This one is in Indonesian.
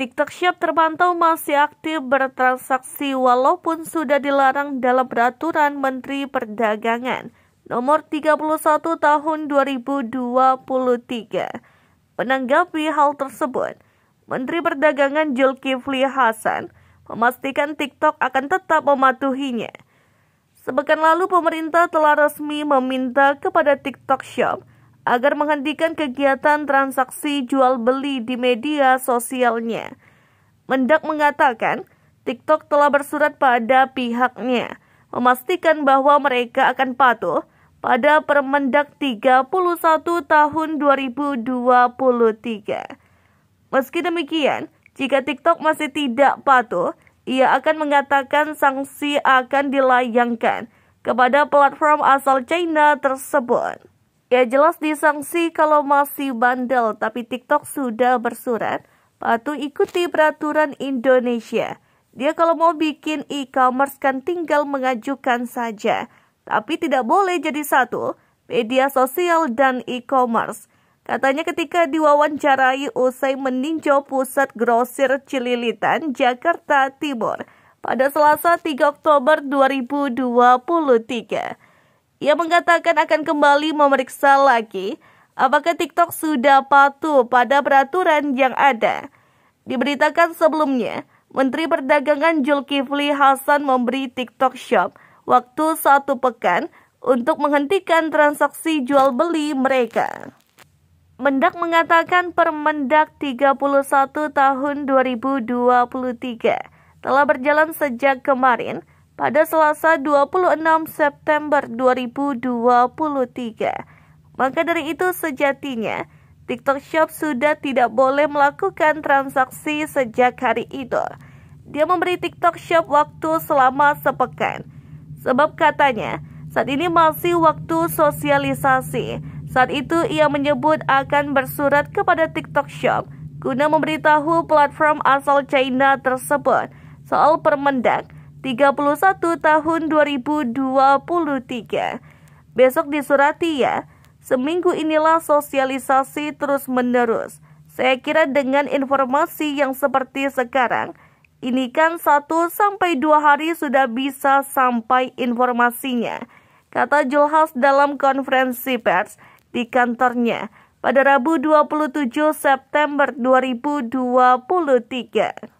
TikTok Shop terpantau masih aktif bertransaksi walaupun sudah dilarang dalam peraturan Menteri Perdagangan nomor 31 tahun 2023. Menanggapi hal tersebut, Menteri Perdagangan Zulkifli Hasan memastikan TikTok akan tetap mematuhinya. Sepekan lalu pemerintah telah resmi meminta kepada TikTok Shop agar menghentikan kegiatan transaksi jual beli di media sosialnya. Mendak mengatakan, TikTok telah bersurat pada pihaknya, memastikan bahwa mereka akan patuh pada Permendak 31 tahun 2023. Meski demikian, jika TikTok masih tidak patuh, ia akan mengatakan sanksi akan dilayangkan kepada platform asal China tersebut. Ya jelas disangsi kalau masih bandel, tapi TikTok sudah bersurat, patuh ikuti peraturan Indonesia. Dia kalau mau bikin e-commerce kan tinggal mengajukan saja, tapi tidak boleh jadi satu, media sosial dan e-commerce. Katanya ketika diwawancarai usai meninjau pusat grosir Cililitan, Jakarta Timur pada Selasa 3 Oktober 2023. Ia mengatakan akan kembali memeriksa lagi apakah TikTok sudah patuh pada peraturan yang ada. Diberitakan sebelumnya, Menteri Perdagangan Julkifli Hasan memberi TikTok Shop waktu satu pekan untuk menghentikan transaksi jual beli mereka. Mendak mengatakan Permendak 31 tahun 2023 telah berjalan sejak kemarin pada Selasa 26 September 2023. Maka dari itu sejatinya TikTok Shop sudah tidak boleh melakukan transaksi sejak hari itu. Dia memberi TikTok Shop waktu selama sepekan. Sebab katanya, saat ini masih waktu sosialisasi. Saat itu ia menyebut akan bersurat kepada TikTok Shop guna memberitahu platform asal China tersebut soal Permendak 31 tahun 2023. Besok disurati ya. Seminggu inilah sosialisasi terus menerus. Saya kira dengan informasi yang seperti sekarang, ini kan 1 sampai 2 hari sudah bisa sampai informasinya. Kata Julhas dalam konferensi pers di kantornya pada Rabu 27 September 2023.